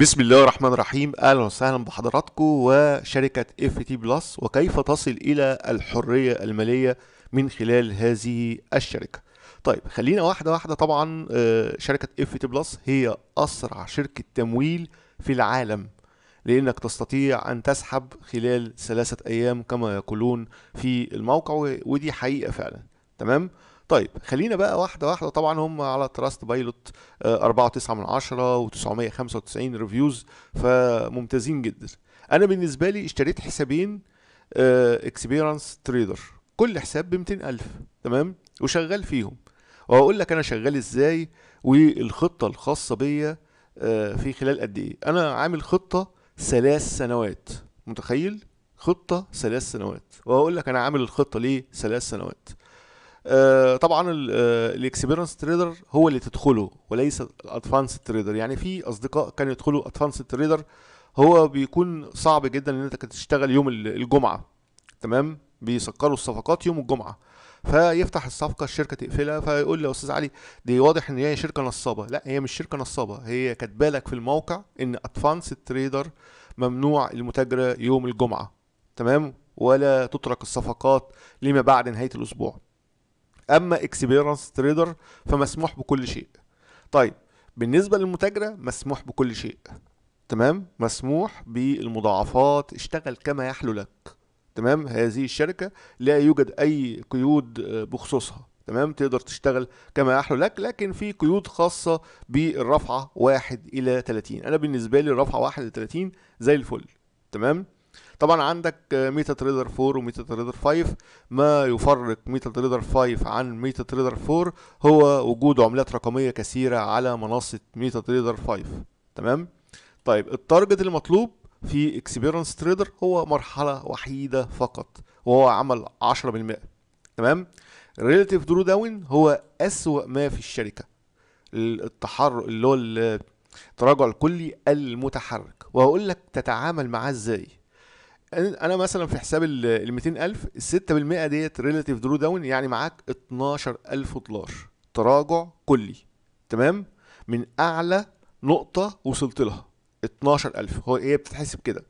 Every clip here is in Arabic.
بسم الله الرحمن الرحيم اهلا وسهلا بحضراتكم وشركه اف تي بلس وكيف تصل الى الحريه الماليه من خلال هذه الشركه طيب خلينا واحده واحده طبعا آه، شركه اف تي بلس هي اسرع شركه تمويل في العالم لانك تستطيع ان تسحب خلال ثلاثه ايام كما يقولون في الموقع ودي حقيقه فعلا تمام طيب خلينا بقى واحده واحده طبعا هم على تراست بايلوت 4.9 من 10 و995 ريفيوز فممتازين جدا انا بالنسبه لي اشتريت حسابين اكسبيرانس آه، تريدر كل حساب ب 200000 تمام وشغال فيهم وهقول لك انا شغال ازاي والخطه الخاصه بيا آه، في خلال قد ايه انا عامل خطه ثلاث سنوات متخيل خطه ثلاث سنوات وهقول لك انا عامل الخطه ليه ثلاث سنوات آه، طبعا الاكسبيرنس آه، تريدر هو اللي تدخله وليس الادفانس تريدر يعني في اصدقاء كانوا يدخلوا ادفانس تريدر هو بيكون صعب جدا ان انت تشتغل يوم الجمعه تمام بيسكروا الصفقات يوم الجمعه فيفتح الصفقه الشركه تقفلها فيقول لي يا استاذ علي دي واضح ان هي شركه نصابه لا هي مش شركه نصابه هي لك في الموقع ان ادفانس تريدر ممنوع المتاجره يوم الجمعه تمام ولا تترك الصفقات لما بعد نهايه الاسبوع اما اكسبيرنس تريدر فمسموح بكل شيء طيب بالنسبه للمتاجره مسموح بكل شيء تمام مسموح بالمضاعفات اشتغل كما يحلو لك تمام هذه الشركه لا يوجد اي قيود آه، بخصوصها تمام تقدر تشتغل كما يحلو لك لكن في قيود خاصة بالرفعة 1 إلى 30 أنا بالنسبة لي الرفعة 1 إلى 30 زي الفل تمام طبعا عندك ميتا تريدر 4 وميتا تريدر 5 ما يفرق ميتا تريدر 5 عن ميتا تريدر 4 هو وجود عملات رقميه كثيره على منصه ميتا تريدر 5 تمام طيب التارجت المطلوب في اكسبيرنس تريدر هو مرحله وحيده فقط وهو عمل 10% تمام ريليتيف درو داون هو اسوأ ما في الشركه التحرك اللي هو التراجع الكلي المتحرك وهقول لك تتعامل معاه ازاي انا مثلا في حساب ال 200000 ال 6% ديت ريلاتيف درو داون يعني معاك 12000 دولار تراجع كلي تمام من اعلى نقطه وصلت لها 12000 هو هي إيه بتتحسب كده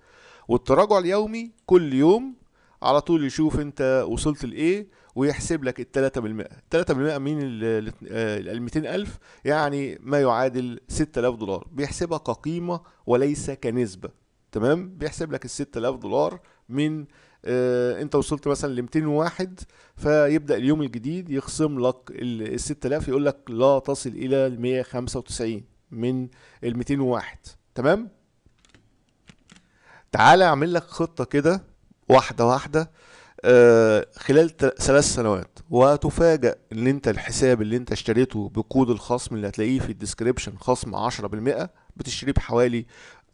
والتراجع اليومي كل يوم على طول يشوف انت وصلت لايه ويحسب لك ال 3% 3% من ال 200000 آه، يعني ما يعادل 6000 دولار بيحسبها كقيمه وليس كنسبه تمام بيحسب لك ال 6000 دولار من آه انت وصلت مثلا ل 201 فيبدا اليوم الجديد يخصم لك ال 6000 يقول لك لا تصل الى 195 من ال 201 تمام تعالى اعمل لك خطه كده واحده واحده آه خلال ثلاث سنوات وتفاجأ ان انت الحساب اللي انت اشتريته بكود الخصم اللي هتلاقيه في الديسكريبشن خصم 10% بتشتريه بحوالي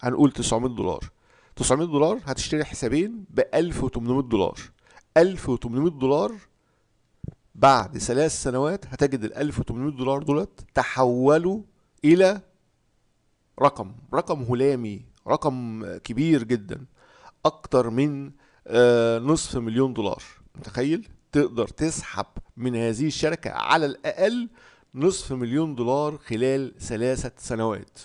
هنقول 900 دولار 900 دولار هتشتري حسابين ب 1800 دولار 1800 دولار بعد ثلاث سنوات هتجد ال 1800 دولار دولت تحولوا الى رقم رقم هلامي رقم كبير جدا اكتر من آه، نصف مليون دولار متخيل تقدر تسحب من هذه الشركه على الاقل نصف مليون دولار خلال ثلاثه سنوات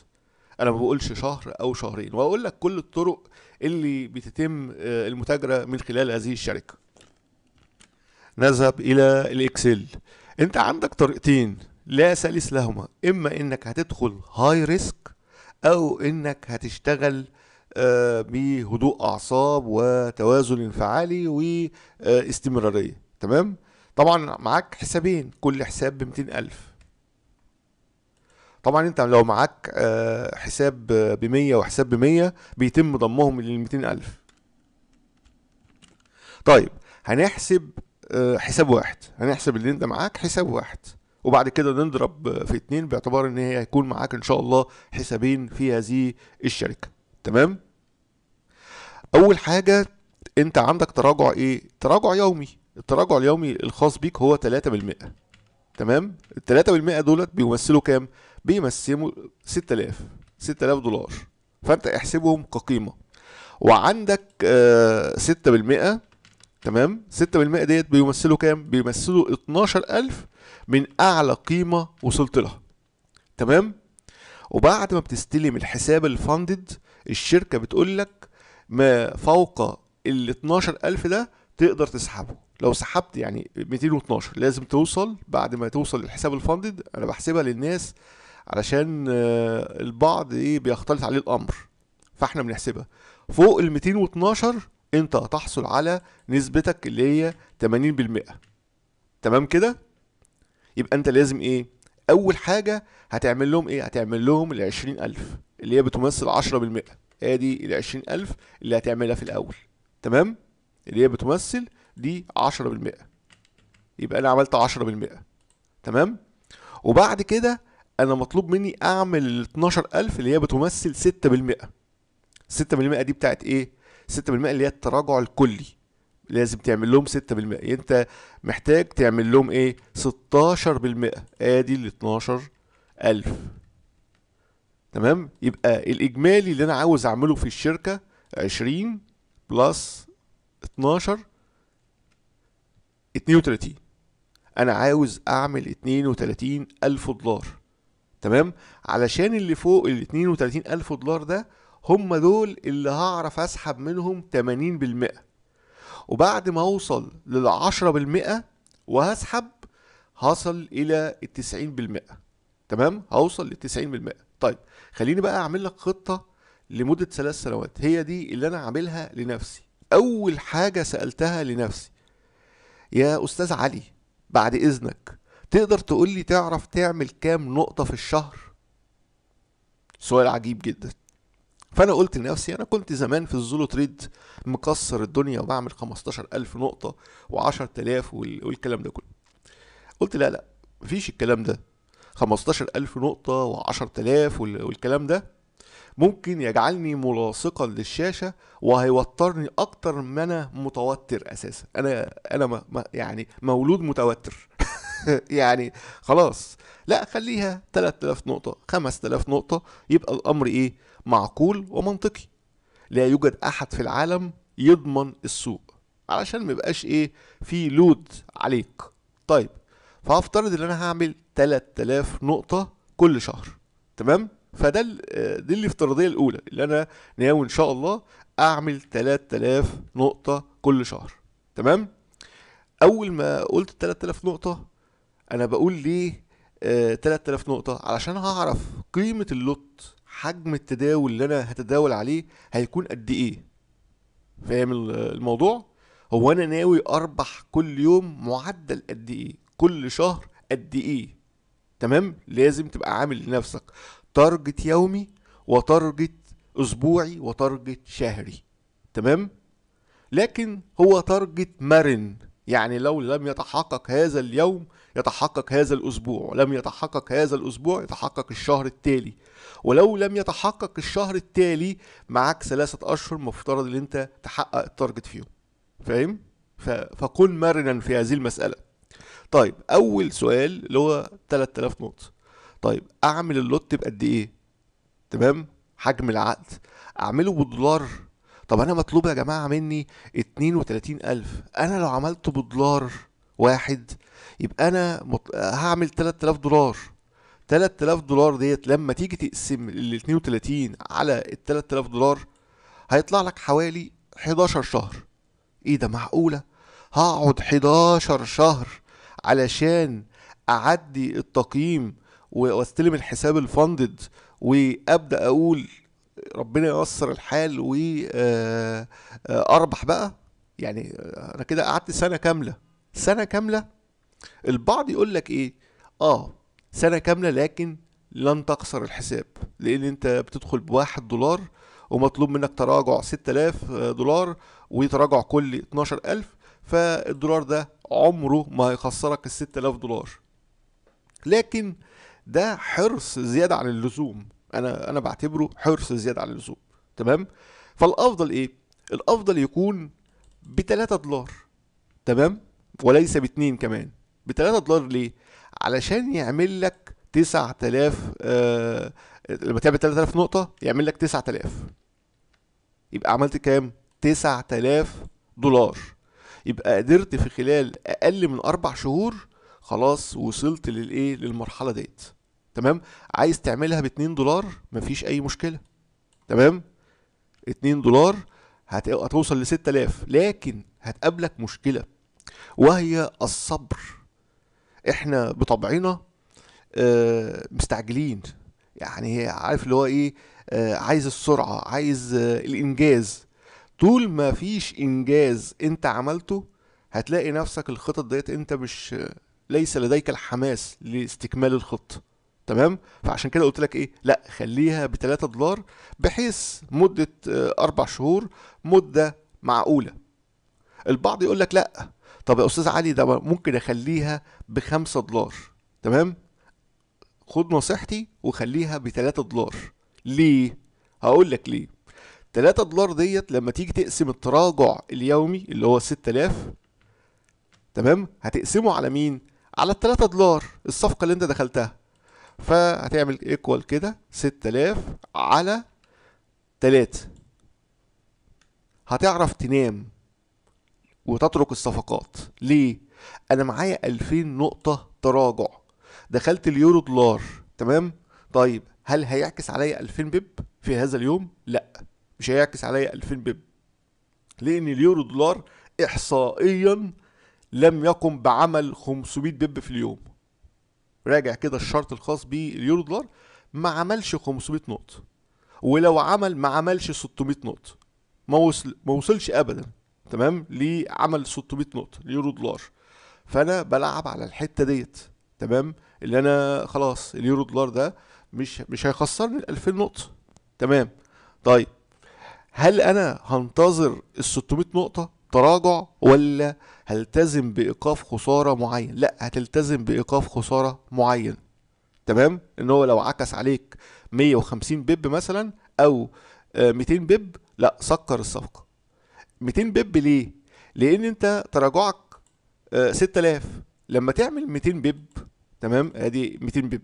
انا ما بقولش شهر او شهرين واقول لك كل الطرق اللي بتتم آه، المتاجره من خلال هذه الشركه نذهب الى الاكسل انت عندك طريقتين لا سلس لهما اما انك هتدخل هاي ريسك او انك هتشتغل آه، بهدوء اعصاب وتوازن انفعالي واستمراريه تمام طبعا معاك حسابين كل حساب ب ألف طبعا انت لو معاك آه، حساب ب 100 وحساب ب 100 بيتم ضمهم لل 200000 طيب هنحسب آه، حساب واحد هنحسب اللي انت معاك حساب واحد وبعد كده نضرب في اتنين باعتبار ان هي هيكون معاك ان شاء الله حسابين في هذه الشركة تمام اول حاجة انت عندك تراجع ايه تراجع يومي التراجع اليومي الخاص بيك هو 3% تمام ال 3% دولت بيمثلوا كام بيمثلوا 6000 6000 دولار فانت احسبهم كقيمه وعندك 6% آه، تمام 6% ديت بيمثلوا كام بيمثلوا 12000 من اعلى قيمه وصلت لها تمام وبعد ما بتستلم الحساب الفاندد الشركه بتقول لك ما فوق ال 12000 ده تقدر تسحبه لو سحبت يعني 212 لازم توصل بعد ما توصل للحساب الفاندد انا بحسبها للناس علشان آه، البعض ايه بيختلط عليه الامر فاحنا بنحسبها فوق ال 212 انت هتحصل على نسبتك اللي هي 80% تمام كده يبقى انت لازم ايه اول حاجه هتعمل لهم ايه هتعمل لهم ال 20000 اللي هي بتمثل 10% ادي ال 20000 اللي هتعملها في الاول تمام اللي هي بتمثل دي 10% يبقى انا عملت 10% تمام وبعد كده انا مطلوب مني اعمل ال 12000 اللي هي بتمثل 6% 6% دي بتاعت ايه 6% اللي هي التراجع الكلي لازم تعمل لهم 6% يعني انت محتاج تعمل لهم ايه 16% ادي ال 12000 تمام يبقى الاجمالي اللي انا عاوز اعمله في الشركه 20 بلس 12 32 انا عاوز اعمل 32 الف دولار تمام علشان اللي فوق ال 32 ألف دولار ده هم دول اللي هعرف أسحب منهم 80% وبعد ما أوصل لل 10% وهسحب هصل إلى ال 90% تمام هوصل لل 90% طيب خليني بقى أعمل لك خطة لمدة ثلاث سنوات هي دي اللي أنا عاملها لنفسي أول حاجة سألتها لنفسي يا أستاذ علي بعد إذنك تقدر تقول لي تعرف تعمل كام نقطة في الشهر؟ سؤال عجيب جدا فأنا قلت لنفسي أنا كنت زمان في الزولو تريد مكسر الدنيا وبعمل 15000 نقطة و10000 والكلام ده كله قلت لا لا مفيش الكلام ده 15000 نقطة و10000 والكلام ده ممكن يجعلني ملاصقا للشاشة وهيوترني أكتر ما أنا متوتر أساسا أنا أنا يعني مولود متوتر يعني خلاص لا خليها 3000 نقطة 5000 نقطة يبقى الأمر إيه معقول ومنطقي لا يوجد أحد في العالم يضمن السوق علشان ميبقاش إيه في لود عليك طيب فهفترض ان انا هعمل 3000 نقطة كل شهر تمام فده آه، دي الافتراضية الأولى اللي أنا ناوي إن شاء الله أعمل 3000 نقطة كل شهر تمام أول ما قلت 3000 نقطة انا بقول ليه 3000 آه، نقطة علشان هعرف قيمة اللوت حجم التداول اللي انا هتداول عليه هيكون قد ايه فاهم الموضوع هو انا ناوي اربح كل يوم معدل قد ايه كل شهر قد ايه تمام لازم تبقى عامل لنفسك تارجت يومي وتارجت اسبوعي وتارجت شهري تمام لكن هو تارجت مرن يعني لو لم يتحقق هذا اليوم يتحقق هذا الأسبوع ولم يتحقق هذا الأسبوع يتحقق الشهر التالي ولو لم يتحقق الشهر التالي معاك ثلاثة أشهر مفترض إن أنت تحقق التارجت فيهم فاهم؟ فكن مرنا في هذه المسألة طيب أول سؤال اللي هو 3000 نقطة طيب أعمل اللوت بقد إيه؟ تمام؟ حجم العقد أعمله بالدولار طب أنا مطلوب يا جماعة مني 32000 أنا لو عملته بالدولار واحد يبقى انا مط... هعمل 3000 دولار 3000 دولار ديت لما تيجي تقسم ال 32 على ال 3000 دولار هيطلع لك حوالي 11 شهر ايه ده معقولة هقعد 11 شهر علشان اعدي التقييم واستلم الحساب الفاندد وابدا اقول ربنا ييسر الحال واربح آه، آه، بقى يعني انا كده قعدت سنه كامله سنه كامله البعض يقول لك ايه اه سنة كاملة لكن لن تخسر الحساب لان انت بتدخل بواحد دولار ومطلوب منك تراجع 6000 دولار وتراجع كل 12000 فالدولار ده عمره ما هيخسرك ال 6000 دولار لكن ده حرص زيادة عن اللزوم انا انا بعتبره حرص زيادة عن اللزوم تمام فالافضل ايه الافضل يكون ب 3 دولار تمام وليس باتنين كمان ب 3 دولار ليه؟ علشان يعمل لك 9000 آه لما تعمل 3000 نقطة يعمل لك 9000 يبقى عملت كام؟ 9000 دولار يبقى قدرت في خلال أقل من أربع شهور خلاص وصلت للإيه؟ للمرحلة ديت تمام؟ عايز تعملها ب 2 دولار مفيش أي مشكلة تمام؟ 2 دولار هتوصل ل 6000 لكن هتقابلك مشكلة وهي الصبر احنا بطبعنا آه، مستعجلين يعني عارف اللي هو ايه آه، عايز السرعه عايز آه، الانجاز طول ما فيش انجاز انت عملته هتلاقي نفسك الخطط ديت انت مش ليس لديك الحماس لاستكمال الخطه تمام فعشان كده قلت لك ايه لا خليها ب 3 دولار بحيث مده اربع شهور مده معقوله البعض يقول لك لا طب يا استاذ علي ده ممكن اخليها بخمسة دولار تمام خد نصيحتي وخليها 3 دولار ليه هقول لك ليه 3 دولار ديت لما تيجي تقسم التراجع اليومي اللي هو 6000 تمام هتقسمه على مين على ال 3 دولار الصفقه اللي انت دخلتها فهتعمل ايكوال كده 6000 على 3 هتعرف تنام وتترك الصفقات ليه انا معايا 2000 نقطه تراجع دخلت اليورو دولار تمام طيب هل هيعكس عليا 2000 بيب في هذا اليوم لا مش هيعكس عليا 2000 بيب لان اليورو دولار احصائيا لم يقم بعمل 500 بيب في اليوم راجع كده الشرط الخاص باليورو دولار ما عملش 500 نقطه ولو عمل ما عملش 600 نقطه ما وصل ما وصلش ابدا تمام ليه عمل 600 نقطه اليورو دولار فانا بلعب على الحته ديت تمام اللي انا خلاص اليورو دولار ده مش مش هيخسرني ال 2000 نقطه تمام طيب هل انا هنتظر ال 600 نقطه تراجع ولا هلتزم بايقاف خساره معين لا هتلتزم بايقاف خساره معين تمام ان هو لو عكس عليك 150 بيب مثلا او 200 آه، بيب لا سكر الصفقه 200 بيب ليه؟ لان انت تراجعك 6000 آه، لما تعمل 200 بيب تمام ادي 200 بيب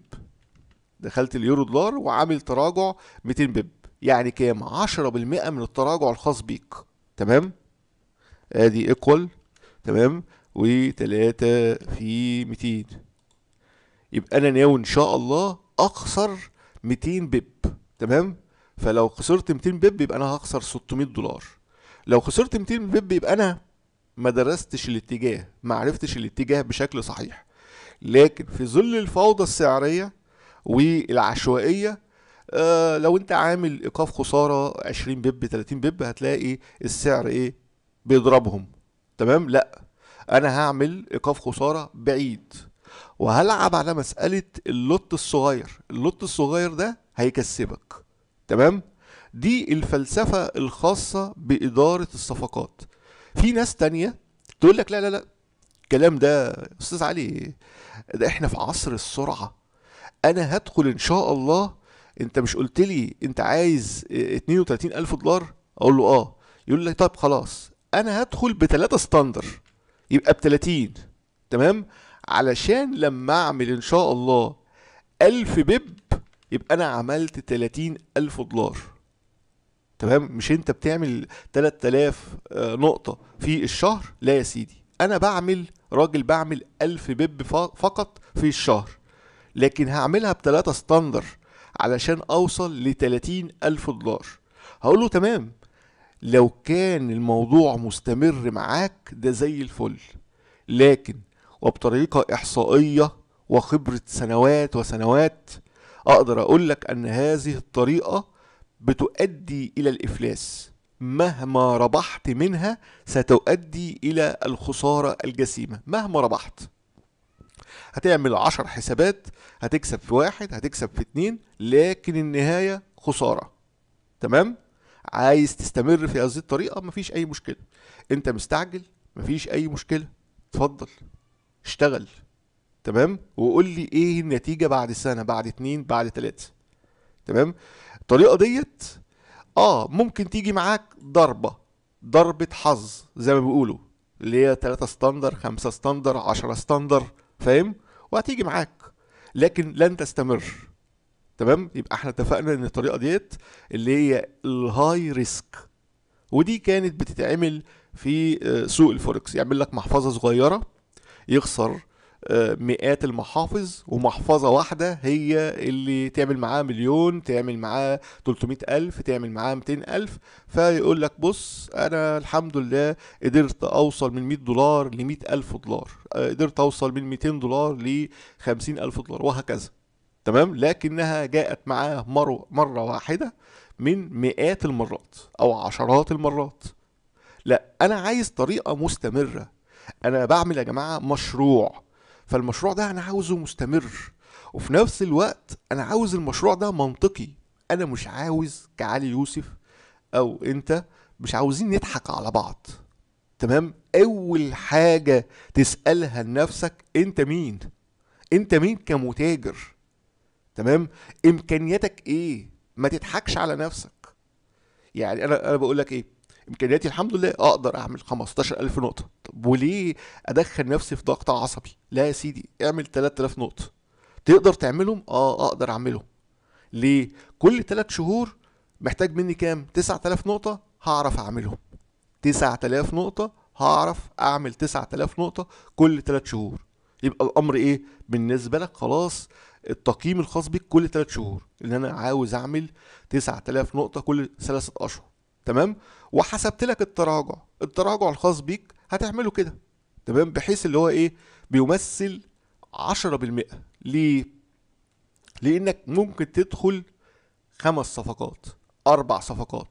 دخلت اليورو دولار وعامل تراجع 200 بيب يعني كام 10% من التراجع الخاص بيك تمام ادي ايكوال تمام و3 في 200 يبقى انا ناوي ان شاء الله اخسر 200 بيب تمام فلو خسرت 200 بيب يبقى انا هخسر 600 دولار لو خسرت 200 بيب يبقى انا ما درستش الاتجاه ما عرفتش الاتجاه بشكل صحيح لكن في ظل الفوضى السعريه والعشوائيه آه لو انت عامل ايقاف خساره 20 بيب 30 بيب هتلاقي السعر ايه بيضربهم تمام لا انا هعمل ايقاف خساره بعيد وهلعب على مساله اللوت الصغير اللوت الصغير ده هيكسبك تمام دي الفلسفة الخاصة بإدارة الصفقات في ناس تانية تقول لك لا لا لا الكلام ده أستاذ علي ده احنا في عصر السرعة أنا هدخل إن شاء الله أنت مش قلت لي أنت عايز 32 ألف دولار أقول له أه يقول لي طب خلاص أنا هدخل بتلاتة ستاندر يبقى ب 30 تمام علشان لما أعمل إن شاء الله ألف بيب يبقى أنا عملت 30 ألف دولار تمام مش انت بتعمل 3000 آه، نقطه في الشهر لا يا سيدي انا بعمل راجل بعمل 1000 بيب فقط في الشهر لكن هعملها بتلاتة ستاندر علشان اوصل ل الف دولار هقول له تمام لو كان الموضوع مستمر معاك ده زي الفل لكن وبطريقة إحصائية وخبرة سنوات وسنوات أقدر أقولك أن هذه الطريقة بتؤدي إلى الإفلاس مهما ربحت منها ستؤدي إلى الخسارة الجسيمة مهما ربحت هتعمل عشر حسابات هتكسب في واحد هتكسب في اتنين لكن النهاية خسارة تمام؟ عايز تستمر في هذه الطريقة مفيش أي مشكلة أنت مستعجل مفيش أي مشكلة اتفضل اشتغل تمام وقول لي ايه النتيجة بعد سنة بعد اتنين بعد تلاتة تمام الطريقه ديت اه ممكن تيجي معاك ضربه ضربه حظ زي ما بيقولوا اللي هي 3 ستاندر 5 ستاندر 10 ستاندر فاهم وهتيجي معاك لكن لن تستمر تمام يبقى احنا اتفقنا ان الطريقه ديت اللي هي الهاي ريسك ودي كانت بتتعمل في آه، سوق الفوركس يعمل لك محفظه صغيره يخسر مئات المحافظ ومحفظة واحدة هي اللي تعمل معاه مليون تعمل معاه 300 ألف تعمل معاه 200 ألف فيقول لك بص أنا الحمد لله قدرت أوصل من 100 دولار ل 100 ألف دولار آه، قدرت أوصل من 200 دولار ل 50 ألف دولار وهكذا تمام لكنها جاءت معاه مرة واحدة من مئات المرات أو عشرات المرات لا أنا عايز طريقة مستمرة أنا بعمل يا جماعة مشروع فالمشروع ده انا عاوزه مستمر وفي نفس الوقت انا عاوز المشروع ده منطقي انا مش عاوز كعلي يوسف او انت مش عاوزين نضحك على بعض تمام اول حاجه تسالها لنفسك انت مين انت مين كمتاجر تمام امكانياتك ايه ما تضحكش على نفسك يعني انا انا بقول لك ايه امكانياتي الحمد لله اقدر اعمل 15000 نقطه طب وليه ادخل نفسي في ضغط عصبي لا يا سيدي اعمل 3000 نقطه تقدر تعملهم اه اقدر اعملهم ليه كل 3 شهور محتاج مني كام 9000 نقطه هعرف اعملهم 9000 نقطه هعرف اعمل 9000 نقطه كل 3 شهور يبقى الامر ايه بالنسبه لك خلاص التقييم الخاص بك كل 3 شهور ان انا عاوز اعمل 9000 نقطه كل 3 اشهر تمام وحسبت لك التراجع التراجع الخاص بيك هتعمله كده تمام بحيث اللي هو ايه بيمثل 10% ليه لانك ممكن تدخل خمس صفقات اربع صفقات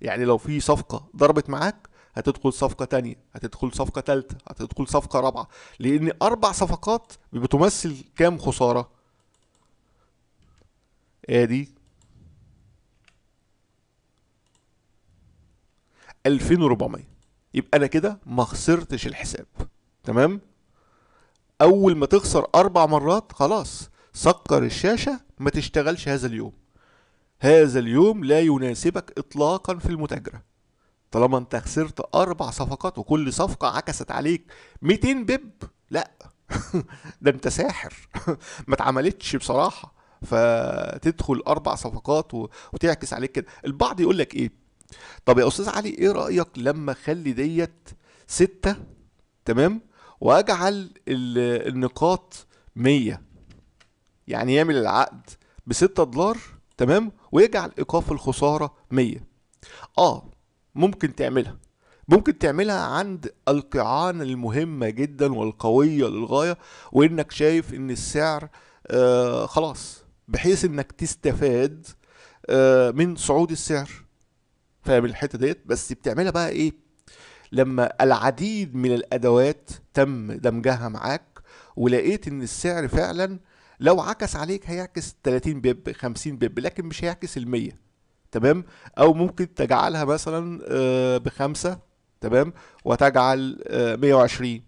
يعني لو في صفقه ضربت معاك هتدخل صفقه تانية هتدخل صفقه تالتة هتدخل صفقه رابعه لان اربع صفقات بتمثل كام خساره ادي آه، 2400 يبقى انا كده ما خسرتش الحساب تمام اول ما تخسر اربع مرات خلاص سكر الشاشه ما تشتغلش هذا اليوم هذا اليوم لا يناسبك اطلاقا في المتاجره طالما انت خسرت اربع صفقات وكل صفقه عكست عليك 200 بيب لا ده انت ساحر ما اتعملتش بصراحه فتدخل اربع صفقات وتعكس عليك كده البعض يقول لك ايه طب يا استاذ علي ايه رايك لما اخلي ديت ستة تمام واجعل النقاط مية يعني يعمل العقد بستة دولار تمام ويجعل ايقاف الخساره مية اه ممكن تعملها ممكن تعملها عند القيعان المهمة جدا والقوية للغاية وانك شايف ان السعر آه خلاص بحيث انك تستفاد آه من صعود السعر فاهم الحته ديت بس بتعملها بقى ايه لما العديد من الادوات تم دمجها معاك ولقيت ان السعر فعلا لو عكس عليك هيعكس 30 بيب 50 بيب لكن مش هيعكس ال 100 تمام او ممكن تجعلها مثلا آه، بخمسة تمام وتجعل 120 آه،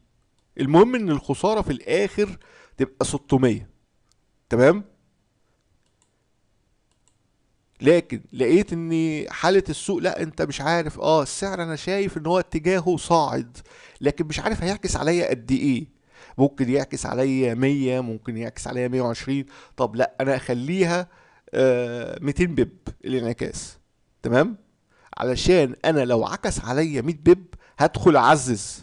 المهم ان الخساره في الاخر تبقى 600 تمام لكن لقيت ان حاله السوق لا انت مش عارف اه السعر انا شايف ان هو اتجاهه صاعد لكن مش عارف هيعكس عليا قد ايه ممكن يعكس عليا 100 ممكن يعكس عليا 120 طب لا انا اخليها آه 200 بيب الانعكاس تمام علشان انا لو عكس عليا 100 بيب هدخل اعزز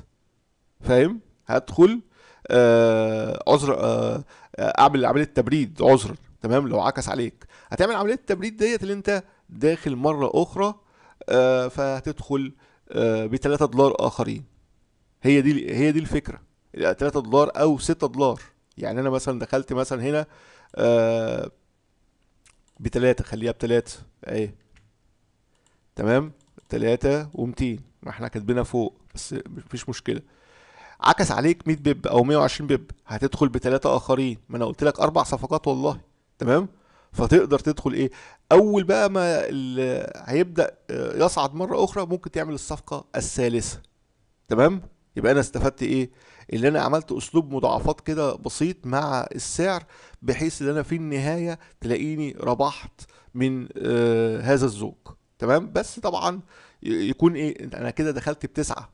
فاهم هدخل آه عذر آه, آه، اعمل عمليه تبريد عذرا تمام لو عكس عليك هتعمل عمليه التبريد ديت اللي انت داخل مره اخرى آه فهتدخل آه ب 3 دولار اخرين هي دي هي دي الفكره 3 دولار او 6 دولار يعني انا مثلا دخلت مثلا هنا آه، ب 3 خليها ب 3 اهي تمام 3 و200 ما احنا كاتبينها فوق بس مفيش مشكلة عكس عليك 100 بيب او 120 بيب هتدخل بتلاتة اخرين ما انا قلت لك اربع صفقات والله تمام فتقدر تدخل ايه اول بقى ما هيبدا آه، يصعد مره اخرى ممكن تعمل الصفقه الثالثه تمام يبقى انا استفدت ايه اللي انا عملت اسلوب مضاعفات كده بسيط مع السعر بحيث ان انا في النهايه تلاقيني ربحت من آه هذا الزوج تمام بس طبعا يكون ايه انا كده دخلت بتسعه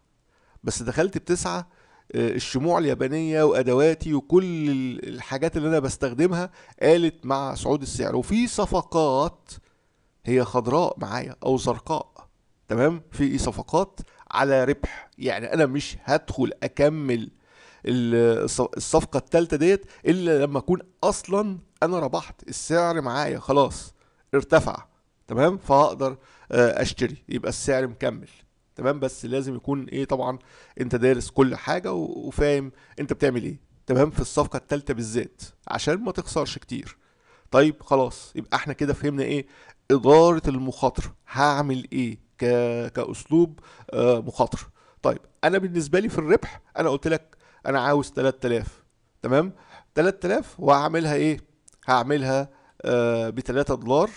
بس دخلت بتسعه آه، الشموع اليابانية وأدواتي وكل الحاجات اللي أنا بستخدمها قالت مع صعود السعر وفي صفقات هي خضراء معايا أو زرقاء تمام في صفقات على ربح يعني أنا مش هدخل أكمل الصفقة التالتة ديت إلا لما أكون أصلا أنا ربحت السعر معايا خلاص ارتفع تمام فهقدر آه، اشتري يبقى السعر مكمل تمام بس لازم يكون ايه طبعا انت دارس كل حاجه وفاهم انت بتعمل ايه تمام في الصفقه الثالثه بالذات عشان ما تخسرش كتير طيب خلاص يبقى احنا كده فهمنا ايه اداره المخاطره هعمل ايه ك... كاسلوب آه مخاطره طيب انا بالنسبه لي في الربح انا قلت لك انا عاوز 3000 تمام 3000 وهعملها ايه هعملها آه ب 3 دولار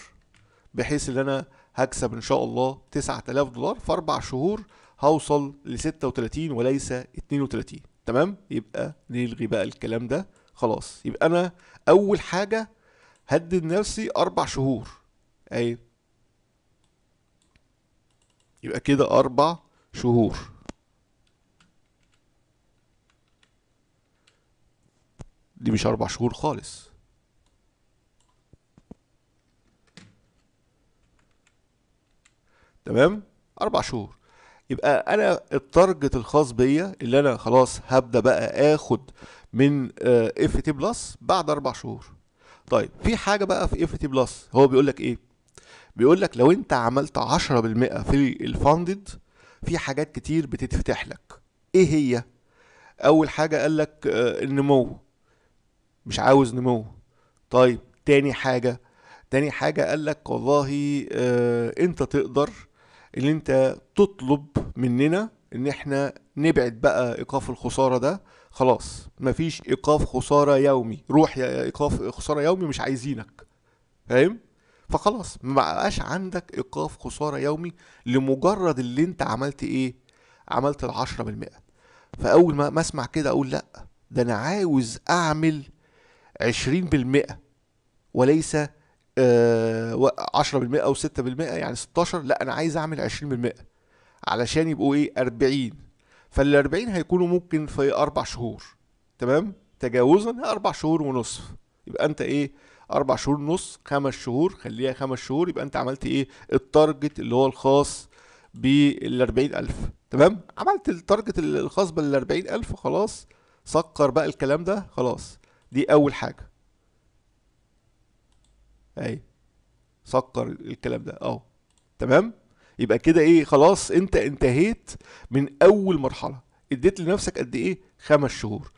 بحيث ان انا هكسب ان شاء الله 9000 دولار في اربع شهور هوصل ل 36 وليس 32 تمام يبقى نلغي بقى الكلام ده خلاص يبقى انا اول حاجه هدد نفسي اربع شهور اي يبقى كده اربع شهور دي مش اربع شهور خالص تمام اربع شهور يبقى انا التارجت الخاص بيا اللي انا خلاص هبدا بقى اخد من اف تي بلس بعد اربع شهور طيب في حاجه بقى في اف تي بلس هو بيقول لك ايه بيقول لك لو انت عملت 10% في الفاندد في حاجات كتير بتتفتح لك ايه هي اول حاجه قال لك آه، النمو مش عاوز نمو طيب تاني حاجه تاني حاجه قال لك والله آه، انت تقدر اللي انت تطلب مننا ان احنا نبعد بقى ايقاف الخساره ده خلاص مفيش ايقاف خساره يومي روح يا ايقاف خساره يومي مش عايزينك فاهم فخلاص ما بقاش عندك ايقاف خساره يومي لمجرد اللي انت عملت ايه عملت العشرة بالمئة فاول ما, اسمع كده اقول لا ده انا عاوز اعمل عشرين بالمئة وليس 10% آه، او 6% يعني 16 لا انا عايز اعمل 20% علشان يبقوا ايه 40 فال 40 هيكونوا ممكن في اربع شهور تمام تجاوزا اربع شهور ونصف يبقى انت ايه اربع شهور ونص خمس شهور خليها خمس شهور يبقى انت عملت ايه التارجت اللي هو الخاص بال 40000 تمام عملت التارجت الخاص بال 40000 خلاص سكر بقى الكلام ده خلاص دي اول حاجه اهي سكر الكلام ده اهو تمام يبقى كده ايه خلاص انت انتهيت من اول مرحله اديت لنفسك قد ايه خمس شهور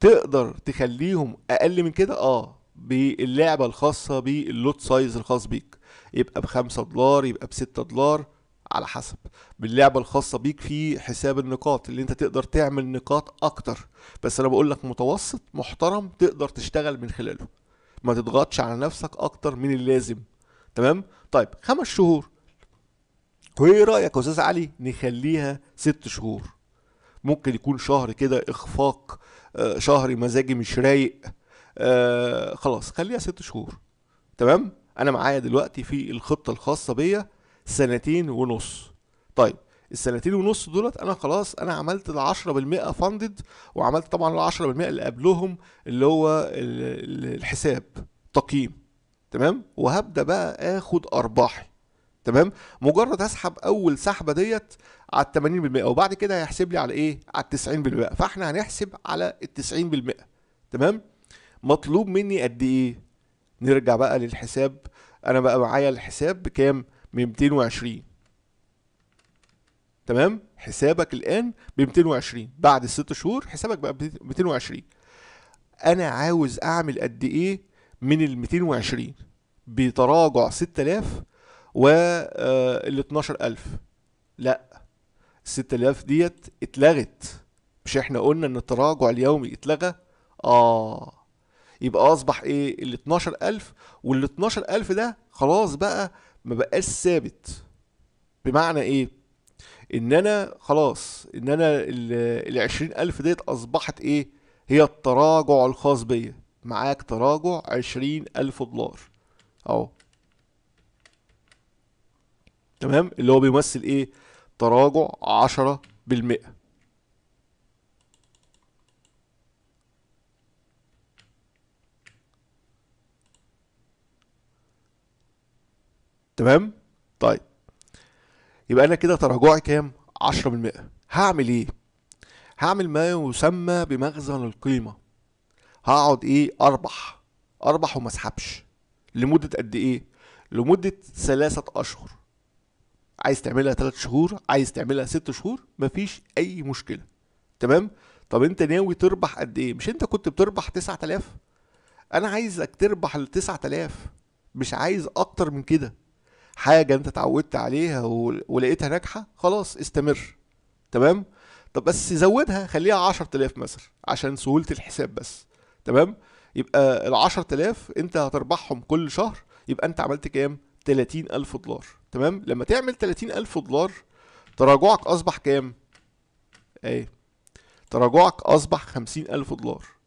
تقدر تخليهم اقل من كده اه باللعبه الخاصه باللوت سايز الخاص بيك يبقى بخمسة دولار يبقى بستة دولار على حسب باللعبة الخاصة بيك في حساب النقاط اللي انت تقدر تعمل نقاط اكتر بس انا بقول لك متوسط محترم تقدر تشتغل من خلاله ما تضغطش على نفسك اكتر من اللازم تمام طيب خمس شهور وايه رايك يا استاذ علي نخليها ست شهور ممكن يكون شهر كده اخفاق آه، شهر مزاجي مش رايق آه، خلاص خليها ست شهور تمام انا معايا دلوقتي في الخطه الخاصه بيا سنتين ونص طيب السنتين ونص دولت انا خلاص انا عملت ال 10% فاندد وعملت طبعا ال 10% اللي قبلهم اللي هو الحساب تقييم تمام وهبدا بقى اخد ارباحي تمام مجرد هسحب اول سحبه ديت على ال 80% وبعد كده هيحسب لي على ايه على ال 90% فاحنا هنحسب على ال 90% تمام مطلوب مني قد ايه نرجع بقى للحساب انا بقى معايا الحساب بكام 220 تمام حسابك الان ب 220 بعد الست شهور حسابك بقى ب 220 انا عاوز اعمل قد ايه من ال 220 بتراجع 6000 و آه، ال 12000 لا 6000 ديت اتلغت مش احنا قلنا ان التراجع اليومي اتلغى اه يبقى اصبح ايه ال 12000 وال 12000 ده خلاص بقى ما بقاش ثابت بمعنى ايه ان انا خلاص ان انا ال 20000 ديت اصبحت ايه هي التراجع الخاص بيا معاك تراجع 20000 دولار اهو تمام اللي هو بيمثل ايه تراجع 10% تمام طيب يبقى انا كده تراجعي كام 10% هعمل ايه هعمل ما يسمى بمخزن القيمه هقعد ايه اربح اربح وما اسحبش لمده قد ايه لمده ثلاثه اشهر عايز تعملها ثلاث شهور عايز تعملها ست شهور مفيش اي مشكله تمام طب انت ناوي تربح قد ايه مش انت كنت بتربح 9000 انا عايزك تربح ال 9000 مش عايز اكتر من كده حاجه انت اتعودت عليها ولقيتها ناجحه خلاص استمر تمام طب بس زودها خليها 10000 مثلا عشان سهوله الحساب بس تمام يبقى ال 10000 انت هتربحهم كل شهر يبقى انت عملت كام 30000 دولار تمام لما تعمل 30000 دولار تراجعك اصبح كام ايه تراجعك اصبح 50000 دولار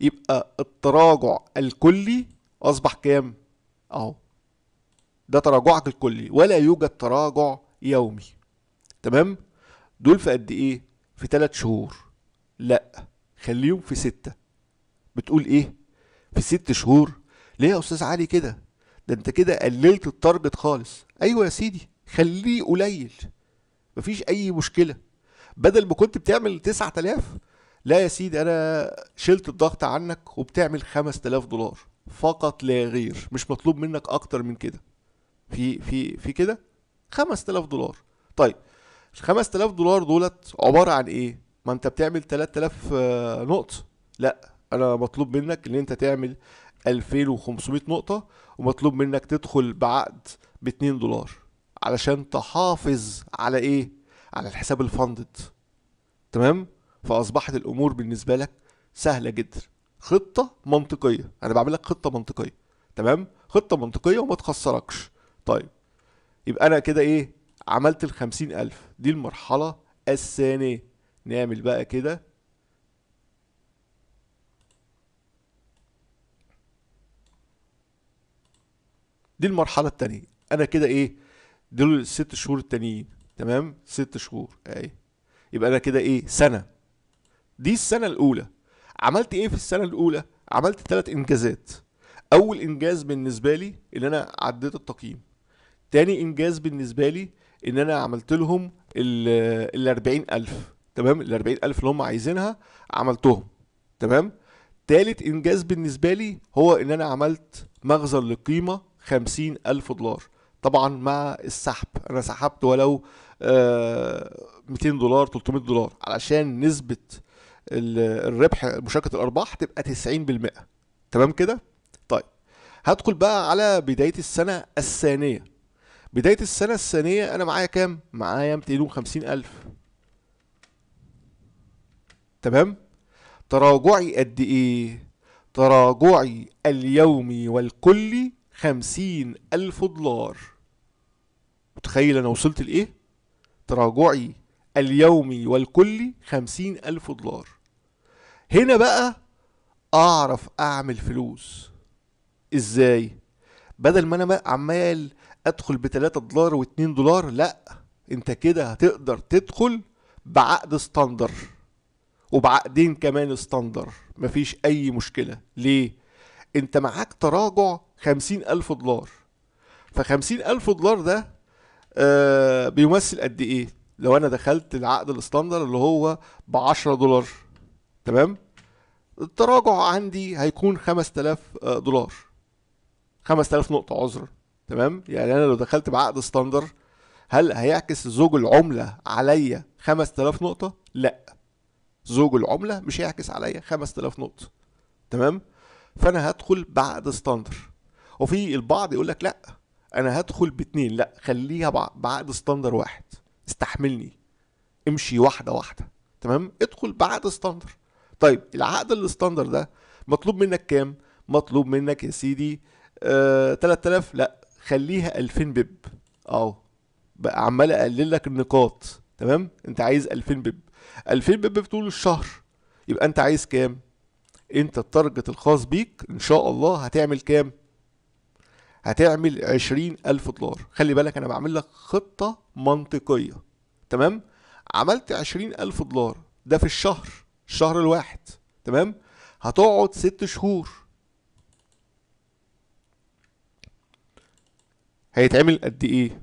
يبقى التراجع الكلي اصبح كام اهو ده تراجعك الكلي ولا يوجد تراجع يومي تمام دول في قد ايه في 3 شهور لا خليهم في ستة بتقول ايه في ست شهور ليه يا استاذ علي كده ده انت كده قللت التارجت خالص ايوه يا سيدي خليه قليل مفيش اي مشكله بدل ما كنت بتعمل 9000 لا يا سيدي انا شلت الضغط عنك وبتعمل 5000 دولار فقط لا غير مش مطلوب منك اكتر من كده في في في كده 5000 دولار طيب ال 5000 دولار دولت عباره عن ايه ما انت بتعمل 3000 آه، نقطه لا انا مطلوب منك ان انت تعمل 2500 نقطه ومطلوب منك تدخل بعقد ب 2 دولار علشان تحافظ على ايه على الحساب الفاندد تمام فاصبحت الامور بالنسبه لك سهله جدا خطه منطقيه انا بعمل لك خطه منطقيه تمام خطه منطقيه وما تخسركش طيب يبقى انا كده ايه عملت ال 50000 دي المرحله الثانيه نعمل بقى كده دي المرحله الثانيه انا كده ايه دول الست شهور التانيين تمام ست شهور اهي يبقى انا كده ايه سنه دي السنة الأولى عملت إيه في السنة الأولى؟ عملت ثلاث إنجازات أول إنجاز بالنسبة لي إن أنا عديت التقييم تاني إنجاز بالنسبة لي إن أنا عملت لهم ال 40000 تمام الـ 40000 اللي هم عايزينها عملتهم تمام تالت إنجاز بالنسبة لي هو إن أنا عملت مخزن لقيمة 50000 دولار طبعا مع السحب انا سحبت ولو 200 آه، دولار 300 دولار علشان نسبه الربح مشاركه الارباح تبقى 90% تمام كده طيب هدخل بقى على بدايه السنه الثانيه بدايه السنه الثانيه انا معايا كام معايا 250000 تمام تراجعي قد ايه تراجعي اليومي والكلي 50000 دولار متخيل أنا وصلت لإيه؟ تراجعي اليومي والكلي خمسين ألف دولار هنا بقى اعرف اعمل فلوس ازاي بدل ما انا عمال ادخل ب 3 دولار و2 دولار لا انت كده هتقدر تدخل بعقد ستاندر وبعقدين كمان ستاندر مفيش اي مشكله ليه انت معاك تراجع خمسين الف دولار فخمسين الف دولار ده آه بيمثل قد ايه لو انا دخلت العقد الستاندر اللي هو بعشرة دولار تمام التراجع عندي هيكون 5000 آه، دولار 5000 نقطة عذرا تمام يعني أنا لو دخلت بعقد ستاندر هل هيعكس زوج العملة عليا 5000 نقطة؟ لا زوج العملة مش هيعكس عليا 5000 نقطة تمام فأنا هدخل بعقد ستاندر وفي البعض يقول لك لا أنا هدخل باتنين لا خليها بعقد ستاندر واحد استحملني امشي واحدة واحدة تمام ادخل بعقد ستاندر طيب العقد الاستاندر ده مطلوب منك كام مطلوب منك يا سيدي آه 3000 لا خليها 2000 بيب اهو بقى عمال اقلل لك النقاط تمام انت عايز 2000 بيب 2000 بيب طول الشهر يبقى انت عايز كام انت التارجت الخاص بيك ان شاء الله هتعمل كام هتعمل 20000 دولار خلي بالك أنا بعمل لك خطة منطقية تمام عملت 20000 دولار ده في الشهر الشهر الواحد تمام هتقعد ست شهور هيتعمل قد ايه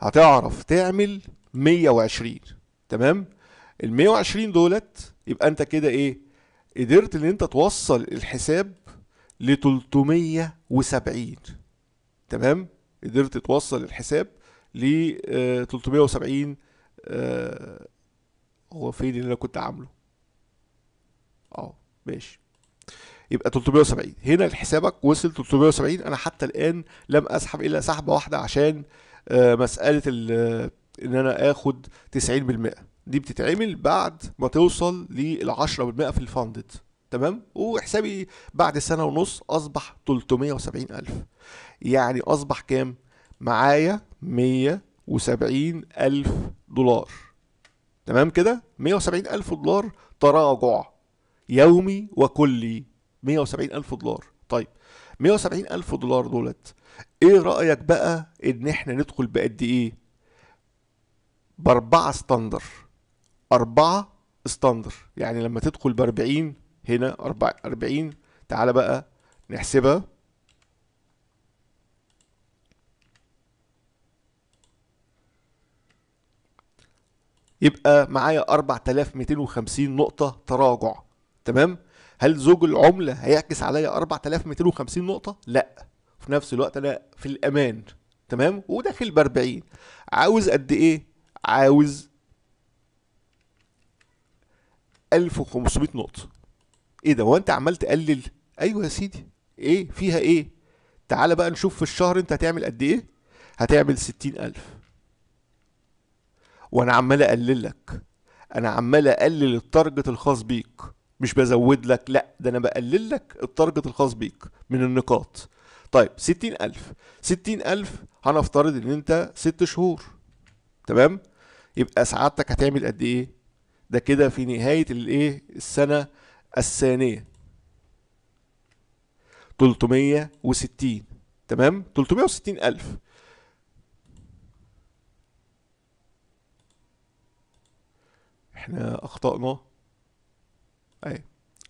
هتعرف تعمل 120 تمام ال 120 دولت يبقى انت كده ايه قدرت ان انت توصل الحساب ل 370 تمام قدرت توصل الحساب ل 370 آه، آه، هو فين اللي انا كنت عامله اه ماشي يبقى 370 هنا حسابك وصل 370 انا حتى الان لم اسحب الا سحبه واحده عشان آه، مساله ان انا اخد 90% دي بتتعمل بعد ما توصل لل 10% في الفاندد تمام وحسابي بعد سنه ونص اصبح 370000 يعني اصبح كام معايا 170 ألف دولار تمام كده 170 ألف دولار تراجع يومي وكلي 170 ألف دولار طيب 170 ألف دولار دولت ايه رأيك بقى ان احنا ندخل بقد ايه باربعة ستاندر أربعة ستاندر يعني لما تدخل بأربعين هنا أربعين تعال بقى نحسبها يبقى معايا 4250 نقطة تراجع تمام؟ هل زوج العملة هيعكس عليا 4250 نقطة؟ لا في نفس الوقت أنا في الأمان تمام؟ وداخل ب 40 عاوز قد إيه؟ عاوز 1500 نقطة إيه ده هو أنت عمال تقلل؟ أيوه يا سيدي إيه؟ فيها إيه؟ تعالى بقى نشوف في الشهر أنت هتعمل قد إيه؟ هتعمل 60000 وانا عمال اقلل لك انا عمال اقلل التارجت الخاص بيك مش بزود لك لا ده انا بقلل لك التارجت الخاص بيك من النقاط طيب ستين ألف ستين ألف هنفترض إن أنت ست شهور تمام يبقى سعادتك هتعمل قد إيه ده كده في نهاية الإيه السنة الثانية 360 تمام 360 ألف احنا اخطأنا اهي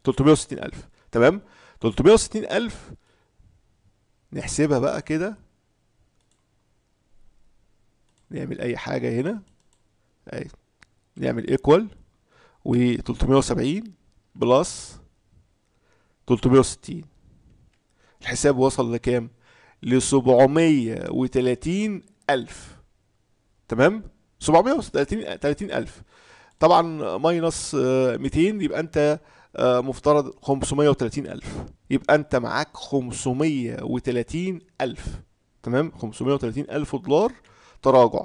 360000 تمام 360000 نحسبها بقى كده نعمل اي حاجة هنا اهي نعمل ايكوال و 370 بلس 360 الحساب وصل لكام؟ ل 730000 تمام؟ 730 طبعا ماينص 200 آه، يبقى انت آه، مفترض 530 ألف يبقى أنت معاك 530 ألف تمام 530 ألف دولار تراجع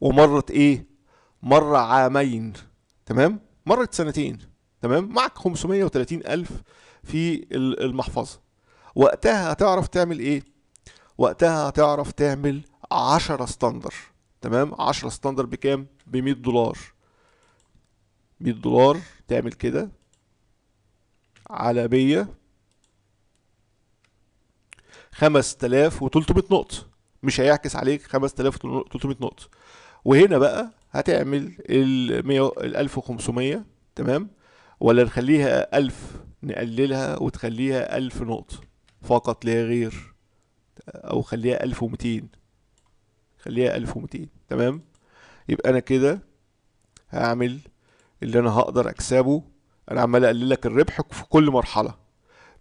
ومرت إيه مرة عامين تمام مرت سنتين تمام معك 530 ألف في المحفظة وقتها هتعرف تعمل إيه وقتها هتعرف تعمل 10 ستاندر تمام 10 ستاندر بكام ب 100 دولار 100 دولار تعمل كده على 100 5300 نقطة مش هيعكس عليك 5300 نقطة وهنا بقى هتعمل ال ال 1500 تمام ولا نخليها 1000 نقللها وتخليها 1000 نقطة فقط لا غير أو خليها 1200 خليها 1200 تمام يبقى انا كده هعمل اللي انا هقدر اكسبه انا عمال اقلل لك الربح في كل مرحله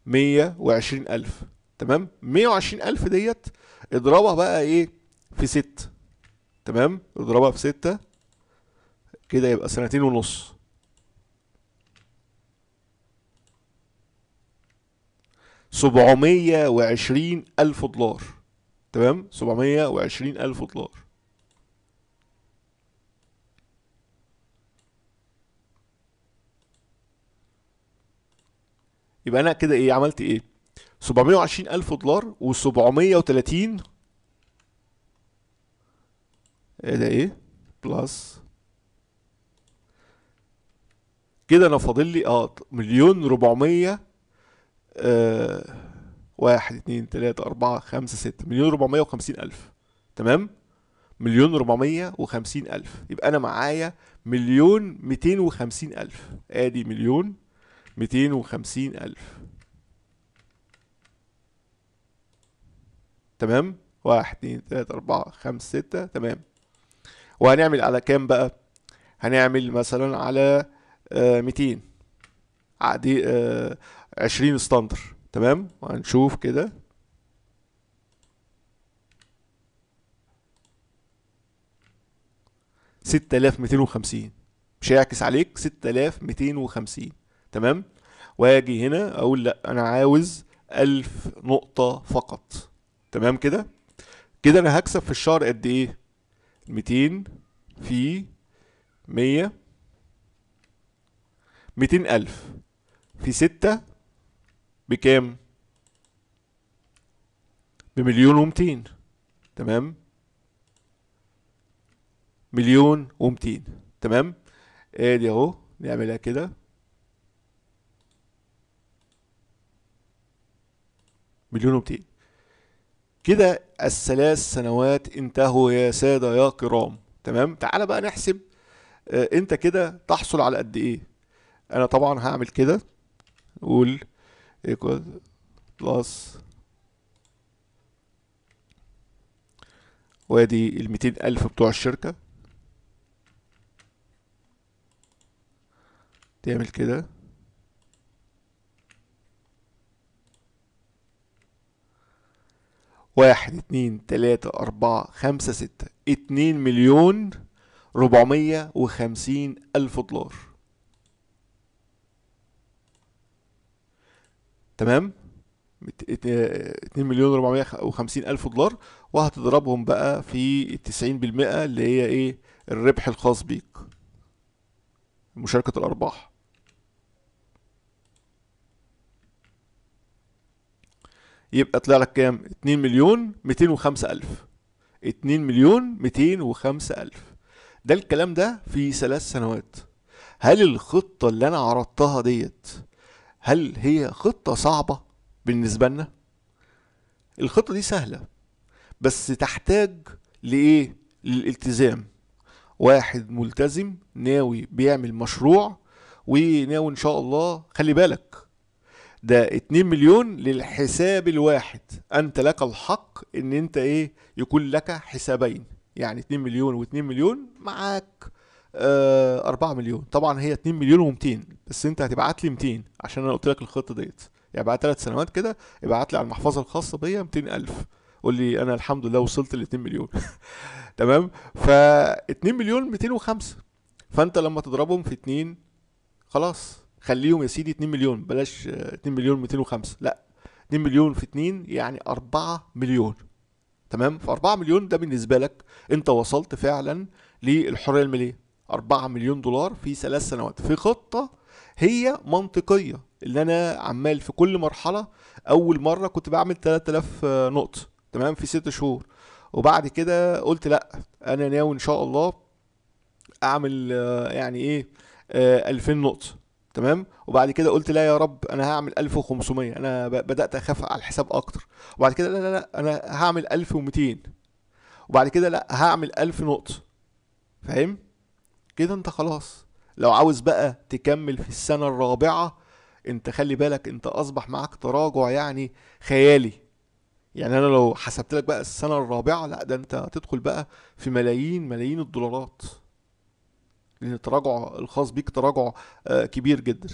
120000 تمام 120000 ديت اضربها بقى ايه في 6 تمام اضربها في 6 كده يبقى سنتين ونص سبعمية وعشرين ألف دولار تمام 720 ألف دولار يبقى أنا كده إيه عملت إيه 720 ألف دولار و730 إيه ده إيه بلس كده أنا فاضل لي أه مليون 400 آه واحد اتنين تلاتة أربعة خمسة ستة مليون ربعمية وخمسين ألف تمام؟ مليون ربعمية وخمسين ألف يبقى أنا معايا مليون ميتين وخمسين ألف آدي مليون ميتين وخمسين ألف تمام؟ واحد اتنين تلاتة أربعة خمسة ستة تمام وهنعمل على كام بقى؟ هنعمل مثلا على آه، ميتين عادي آه، عشرين ستاندر تمام وهنشوف كده ستة آلاف ميتين وخمسين مش هيعكس عليك ستة آلاف ميتين وخمسين تمام واجي هنا اقول لا انا عاوز ألف نقطة فقط تمام كده كده انا هكسب في الشهر قد ايه ميتين في مية ميتين ألف في ستة بكام بمليون ومتين تمام مليون ومتين تمام ادي اهو نعملها كده مليون ومتين كده الثلاث سنوات انتهوا يا سادة يا كرام تمام تعال بقى نحسب آه، انت كده تحصل على قد ايه انا طبعا هعمل كده نقول equal plus وادي الميتين ألف بتوع الشركة تعمل كده واحد اتنين تلاتة أربعة خمسة ستة اتنين مليون ربعمية وخمسين ألف دولار تمام 2 مليون و 450 الف دولار وهتضربهم بقى في 90% اللي هي ايه الربح الخاص بيك مشاركة الارباح يبقى طلع لك كام 2 مليون 205 الف 2 مليون 205 الف ده الكلام ده في ثلاث سنوات هل الخطة اللي انا عرضتها ديت هل هي خطة صعبة بالنسبة لنا؟ الخطة دي سهلة بس تحتاج لإيه؟ للالتزام واحد ملتزم ناوي بيعمل مشروع وناوي إن شاء الله خلي بالك ده 2 مليون للحساب الواحد أنت لك الحق إن أنت إيه؟ يكون لك حسابين يعني 2 مليون و2 مليون معاك آه 4 مليون طبعا هي 2 مليون و200 بس انت هتبعت لي 200 عشان انا قلت لك الخطه ديت يعني بعد ثلاث سنوات كده ابعت لي على المحفظه الخاصه بيا 200000 قول لي انا الحمد لله وصلت ل 2 مليون تمام ف 2 مليون 205 فانت لما تضربهم في 2 خلاص خليهم يا سيدي 2 مليون بلاش 2 مليون 205 لا 2 مليون في 2 يعني 4 مليون تمام ف 4 مليون ده بالنسبه لك انت وصلت فعلا للحريه الماليه 4 مليون دولار في ثلاث سنوات في خطة هي منطقية اللي أنا عمال في كل مرحلة أول مرة كنت بعمل 3000 نقطة تمام في ست شهور وبعد كده قلت لأ أنا ناوي إن شاء الله أعمل يعني إيه 2000 آه، نقطة تمام وبعد كده قلت لا يا رب انا هعمل 1500 انا بدات اخاف على الحساب اكتر وبعد كده لا لا لا انا هعمل 1200 وبعد كده لا هعمل 1000 نقطه فاهم كده انت خلاص لو عاوز بقى تكمل في السنة الرابعة انت خلي بالك انت اصبح معاك تراجع يعني خيالي يعني انا لو حسبت لك بقى السنة الرابعة لا ده انت هتدخل بقى في ملايين ملايين الدولارات لان التراجع الخاص بيك تراجع آه، كبير جدا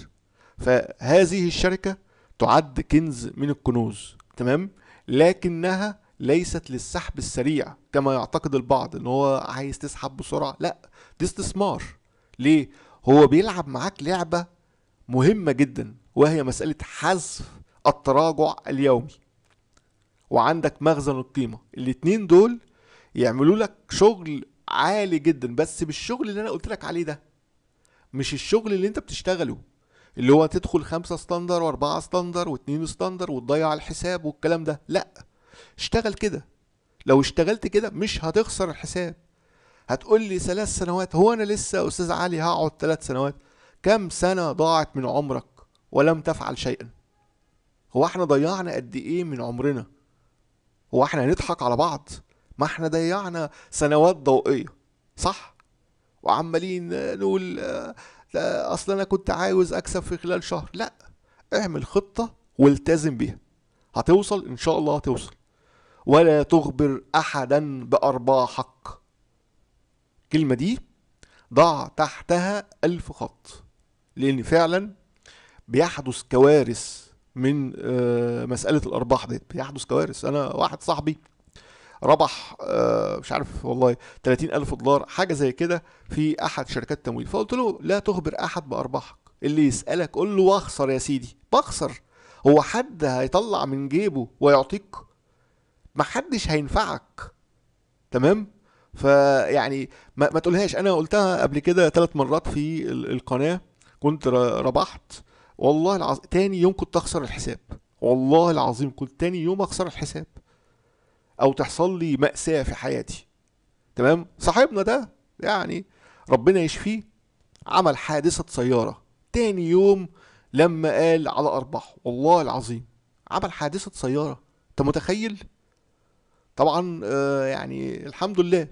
فهذه الشركة تعد كنز من الكنوز تمام لكنها ليست للسحب السريع كما يعتقد البعض ان هو عايز تسحب بسرعة لا دي استثمار ليه هو بيلعب معاك لعبة مهمة جدا وهي مسألة حذف التراجع اليومي وعندك مخزن القيمة الاتنين دول يعملوا لك شغل عالي جدا بس بالشغل اللي انا قلت لك عليه ده مش الشغل اللي انت بتشتغله اللي هو تدخل خمسة ستاندر واربعة ستاندر واتنين ستاندر وتضيع الحساب والكلام ده لا اشتغل كده لو اشتغلت كده مش هتخسر الحساب هتقول لي ثلاث سنوات هو انا لسه استاذ علي هقعد ثلاث سنوات كم سنه ضاعت من عمرك ولم تفعل شيئا هو احنا ضيعنا قد ايه من عمرنا هو احنا هنضحك على بعض ما احنا ضيعنا سنوات ضوئيه صح وعمالين نقول اصل انا كنت عاوز اكسب في خلال شهر لا اعمل خطه والتزم بيها هتوصل ان شاء الله هتوصل ولا تخبر احدا بارباحك الكلمة دي ضع تحتها ألف خط لأن فعلا بيحدث كوارث من آه، مسألة الأرباح ديت بيحدث كوارث أنا واحد صاحبي ربح آه، مش عارف والله 30 ألف دولار حاجة زي كده في أحد شركات تمويل فقلت له لا تخبر أحد بأرباحك اللي يسألك قول له واخسر يا سيدي بخسر هو حد هيطلع من جيبه ويعطيك محدش هينفعك تمام فيعني ما, ما تقولهاش انا قلتها قبل كده ثلاث مرات في القناه كنت ربحت والله العظيم تاني يوم كنت اخسر الحساب والله العظيم كنت تاني يوم اخسر الحساب او تحصل لي مأساة في حياتي تمام صاحبنا ده يعني ربنا يشفيه عمل حادثة سيارة تاني يوم لما قال على أرباحه والله العظيم عمل حادثة سيارة أنت متخيل؟ طبعا آه، يعني الحمد لله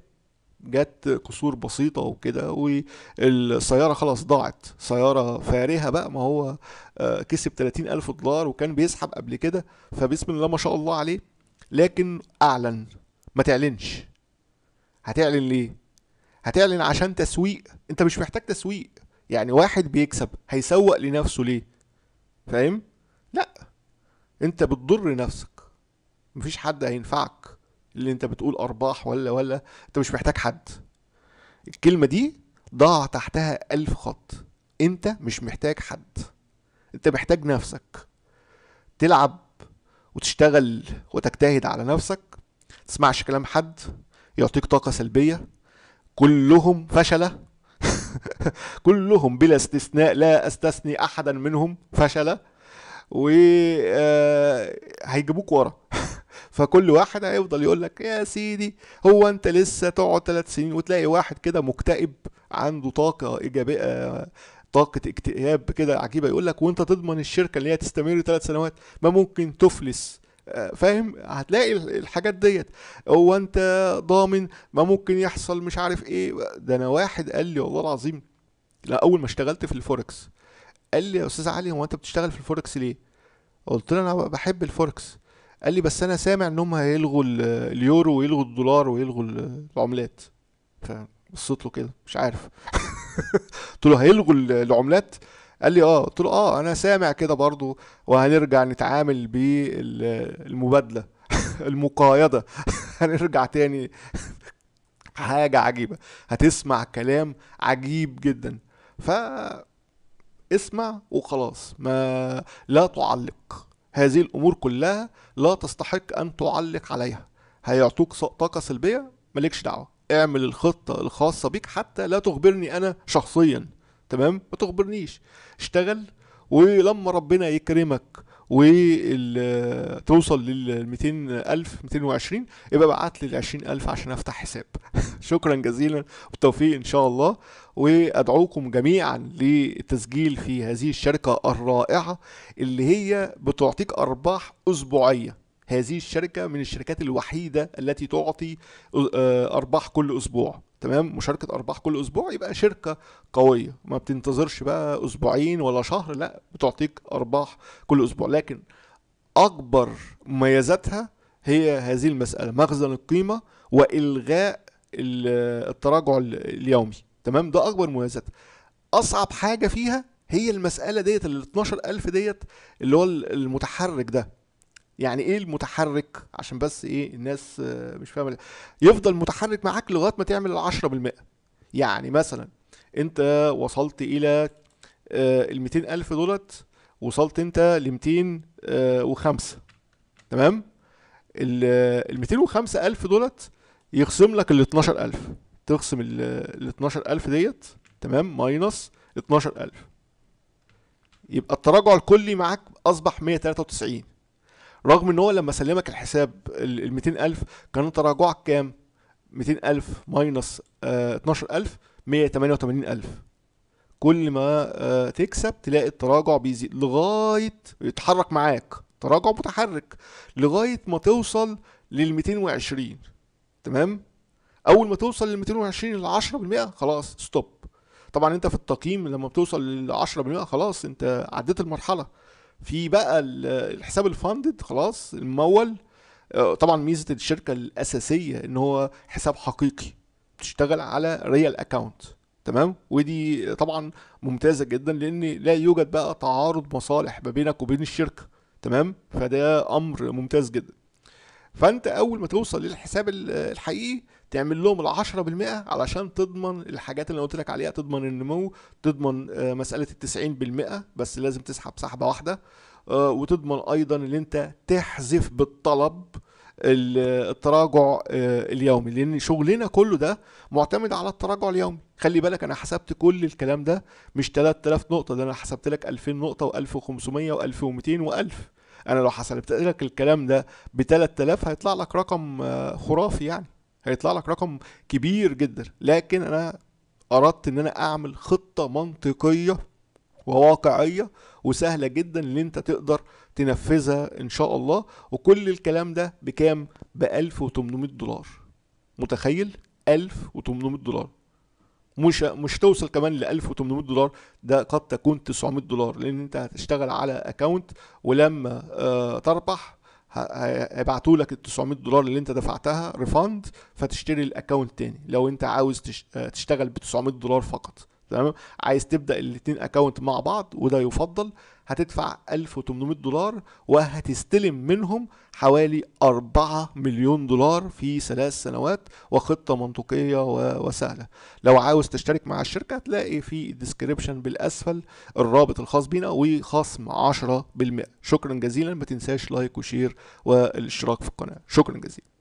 جت كسور بسيطه وكده والسياره خلاص ضاعت سياره فارهه بقى ما هو آه، كسب 30 الف دولار وكان بيسحب قبل كده فبسم الله ما شاء الله عليه لكن اعلن ما تعلنش هتعلن ليه هتعلن عشان تسويق انت مش محتاج تسويق يعني واحد بيكسب هيسوق لنفسه ليه فاهم لا انت بتضر نفسك مفيش حد هينفعك اللي انت بتقول ارباح ولا ولا انت مش محتاج حد الكلمه دي ضاع تحتها ألف خط انت مش محتاج حد انت محتاج نفسك تلعب وتشتغل وتجتهد على نفسك تسمعش كلام حد يعطيك طاقه سلبيه كلهم فشله كلهم بلا استثناء لا استثني احدا منهم فشله و آه، هيجيبوك ورا فكل واحد هيفضل يقول لك يا سيدي هو انت لسه تقعد ثلاث سنين وتلاقي واحد كده مكتئب عنده طاقه ايجابيه طاقة اكتئاب كده عجيبة يقول لك وانت تضمن الشركة اللي هي تستمر ثلاث سنوات ما ممكن تفلس فاهم هتلاقي الحاجات ديت هو انت ضامن ما ممكن يحصل مش عارف ايه ده انا واحد قال لي والله العظيم لا اول ما اشتغلت في الفوركس قال لي يا استاذ علي هو انت بتشتغل في الفوركس ليه قلت له انا بحب الفوركس قال لي بس انا سامع انهم هيلغوا اليورو ويلغوا الدولار ويلغوا العملات فبصيت له كده مش عارف قلت له هيلغوا العملات قال لي اه قلت له اه انا سامع كده برضو وهنرجع نتعامل بالمبادله المقايضه هنرجع تاني حاجه عجيبه هتسمع كلام عجيب جدا ف اسمع وخلاص ما لا تعلق هذه الأمور كلها لا تستحق أن تعلق عليها هيعطوك طاقة سلبية مالكش دعوة اعمل الخطة الخاصة بيك حتى لا تخبرني أنا شخصيا تمام ما تخبرنيش اشتغل ولما ربنا يكرمك وتوصل لل 200000 220 يبقى ابعت لي ال 20000 عشان افتح حساب شكرا جزيلا والتوفيق ان شاء الله وادعوكم جميعا للتسجيل في هذه الشركه الرائعه اللي هي بتعطيك ارباح اسبوعيه هذه الشركه من الشركات الوحيده التي تعطي آه، ارباح كل اسبوع تمام مشاركه ارباح كل اسبوع يبقى شركه قويه ما بتنتظرش بقى اسبوعين ولا شهر لا بتعطيك ارباح كل اسبوع لكن اكبر مميزاتها هي هذه المساله مخزن القيمه والغاء التراجع اليومي تمام ده اكبر مميزات اصعب حاجه فيها هي المساله ديت ال 12000 ديت اللي هو المتحرك ده يعني ايه المتحرك عشان بس ايه الناس آه، مش فاهمه يفضل متحرك معاك لغايه ما تعمل ال 10% يعني مثلا انت وصلت الى آه، ال 200000 الف دولار وصلت انت ل 205 آه، تمام ال 205000 الف دولار يخصم لك ال 12000 تخصم ال 12000 ديت تمام ماينص 12000 يبقى التراجع الكلي معاك اصبح 193 رغم ان هو لما سلمك الحساب ال 200000 كان تراجعك كام 200000 ماينص 12000 188000 كل ما آه، تكسب تلاقي التراجع بيزيد لغايه يتحرك معاك تراجع متحرك لغايه ما توصل لل 220 تمام اول ما توصل لل 220 ل 10% خلاص ستوب طبعا انت في التقييم لما بتوصل لل 10% خلاص انت عديت المرحله في بقى الحساب الفاندد خلاص الممول آه، طبعا ميزه الشركه الاساسيه ان هو حساب حقيقي بتشتغل على ريال اكاونت تمام ودي طبعا ممتازه جدا لان لا يوجد بقى تعارض مصالح ما بينك وبين الشركه تمام فده امر ممتاز جدا فانت اول ما توصل للحساب الحقيقي تعمل لهم ال 10% علشان تضمن الحاجات اللي انا قلت لك عليها تضمن النمو تضمن آه، مساله ال 90% بس لازم تسحب سحبه واحده آه، وتضمن ايضا ان انت تحذف بالطلب آه، التراجع اليومي لان شغلنا كله ده معتمد على التراجع اليومي خلي بالك انا حسبت كل الكلام ده مش 3000 نقطه ده انا حسبت لك 2000 نقطه و1500 و1200 و1000 انا لو حسبت لك الكلام ده ب 3000 هيطلع لك رقم خرافي يعني هيطلع لك رقم كبير جدا لكن انا اردت ان انا اعمل خطه منطقيه وواقعيه وسهله جدا اللي انت تقدر تنفذها ان شاء الله وكل الكلام ده بكام ب 1800 دولار متخيل 1800 دولار مش مش توصل كمان ل 1800 دولار ده قد تكون 900 دولار لان انت هتشتغل على اكونت ولما آه، تربح هيبعتوا لك ال 900 دولار اللي انت دفعتها ريفاند فتشتري الاكونت تاني لو انت عاوز آه، تشتغل ب 900 دولار فقط تمام عايز تبدا الاثنين اكونت مع بعض وده يفضل هتدفع 1800 دولار وهتستلم منهم حوالي 4 مليون دولار في ثلاث سنوات وخطة منطقية وسهلة لو عاوز تشترك مع الشركة هتلاقي في الديسكريبشن بالأسفل الرابط الخاص بينا وخصم 10% شكرا جزيلا ما تنساش لايك وشير والاشتراك في القناة شكرا جزيلا